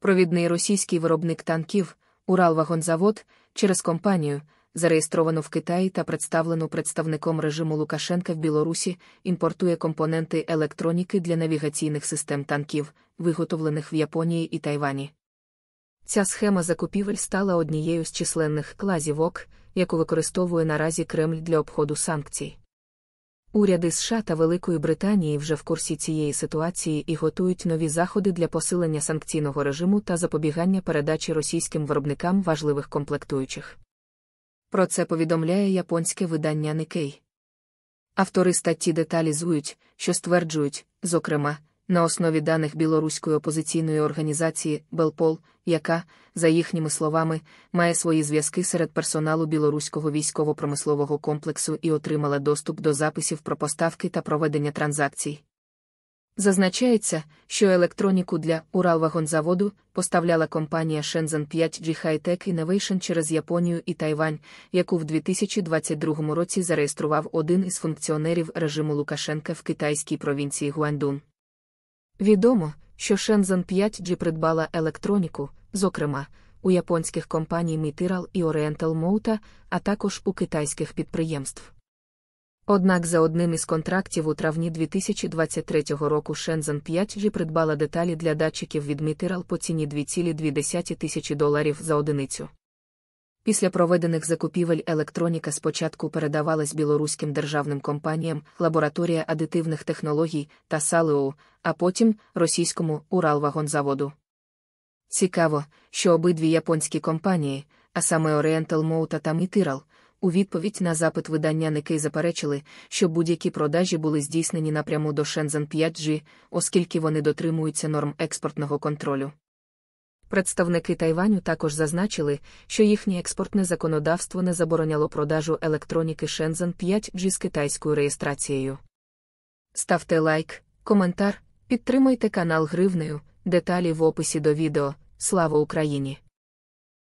провідний російський виробник танків, Уралвагонзавод, через компанію, зареєстровану в Китаї та представлену представником режиму Лукашенка в Білорусі, імпортує компоненти електроніки для навігаційних систем танків, виготовлених в Японії і Тайвані. Ця схема закупівель стала однією з численних клазівок, яку використовує наразі Кремль для обходу санкцій. Уряди США та Великої Британії вже в курсі цієї ситуації і готують нові заходи для посилення санкційного режиму та запобігання передачі російським виробникам важливих комплектуючих. Про це повідомляє японське видання Nikkei. Автори статті деталізують, що стверджують, зокрема, на основі даних білоруської опозиційної організації Белпол, яка, за їхніми словами, має свої зв'язки серед персоналу білоруського військово-промислового комплексу і отримала доступ до записів про поставки та проведення транзакцій. Зазначається, що електроніку для Уралвагонзаводу поставляла компанія Shenzhen 5 g Hightech Innovation через Японію і Тайвань, яку в 2022 році зареєстрував один із функціонерів режиму Лукашенка в китайській провінції Гуандун. Відомо, що Shenzhen 5G придбала електроніку, зокрема, у японських компаній Mitiral і Oriental Mouta, а також у китайських підприємств. Однак за одним із контрактів у травні 2023 року Shenzhen 5G придбала деталі для датчиків від Mitiral по ціні 2,2 тисячі доларів за одиницю. Після проведених закупівель електроніка спочатку передавалась білоруським державним компаніям лабораторія адитивних технологій та Салеу, а потім російському Уралвагонзаводу. Цікаво, що обидві японські компанії, а саме Oriental Motor та Мітирал, у відповідь на запит видання Никей заперечили, що будь-які продажі були здійснені напряму до Шензен 5G, оскільки вони дотримуються норм експортного контролю. Представники Тайваню також зазначили, що їхнє експортне законодавство не забороняло продажу електроніки Shenzhen 5G з китайською реєстрацією. Ставте лайк, коментар, підтримайте канал Гривнею, деталі в описі до відео. Слава Україні!